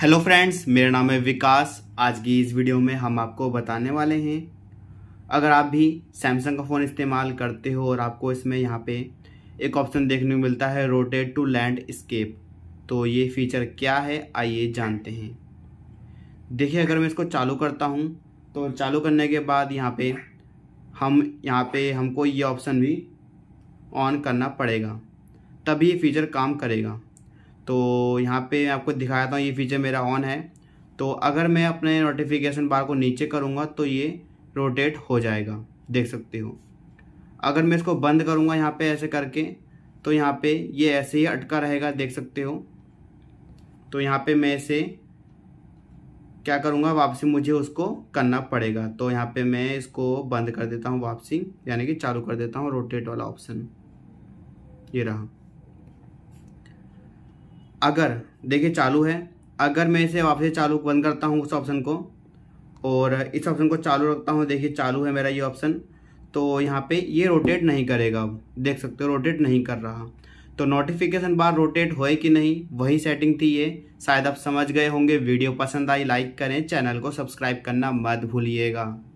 hello friends मेरा नाम है विकास आज की इस वीडियो में हम आपको बताने वाले हैं अगर आप भी सैमसंग का फ़ोन इस्तेमाल करते हो और आपको इसमें यहाँ पे एक ऑप्शन देखने को मिलता है रोटेट टू लैंड स्केप तो ये फीचर क्या है आइए जानते हैं देखिए अगर मैं इसको चालू करता हूँ तो चालू करने के बाद यहाँ पे हम यहाँ पे हमको ये ऑप्शन भी ऑन करना पड़ेगा तभी ये फीचर काम करेगा तो यहाँ पे मैं आपको दिखाता हूँ ये फीचर मेरा ऑन है तो अगर मैं अपने नोटिफिकेशन बार को नीचे करूँगा तो ये रोटेट हो जाएगा देख सकते हो अगर मैं इसको बंद करूँगा यहाँ पे ऐसे करके तो यहाँ पे ये ऐसे ही अटका रहेगा देख सकते हो तो यहाँ पे मैं इसे क्या करूँगा वापसी मुझे उसको करना पड़ेगा तो यहाँ पे मैं इसको बंद कर देता हूँ वापसी यानी कि चालू कर देता हूँ रोटेट वाला ऑप्शन ये रहा अगर देखिए चालू है अगर मैं इसे वापस से चालू बंद करता हूँ उस ऑप्शन को और इस ऑप्शन को चालू रखता हूँ देखिए चालू है मेरा ये ऑप्शन तो यहाँ पे ये रोटेट नहीं करेगा अब देख सकते हो रोटेट नहीं कर रहा तो नोटिफिकेशन बार रोटेट होए कि नहीं वही सेटिंग थी ये शायद आप समझ गए होंगे वीडियो पसंद आई लाइक करें चैनल को सब्सक्राइब करना मत भूलिएगा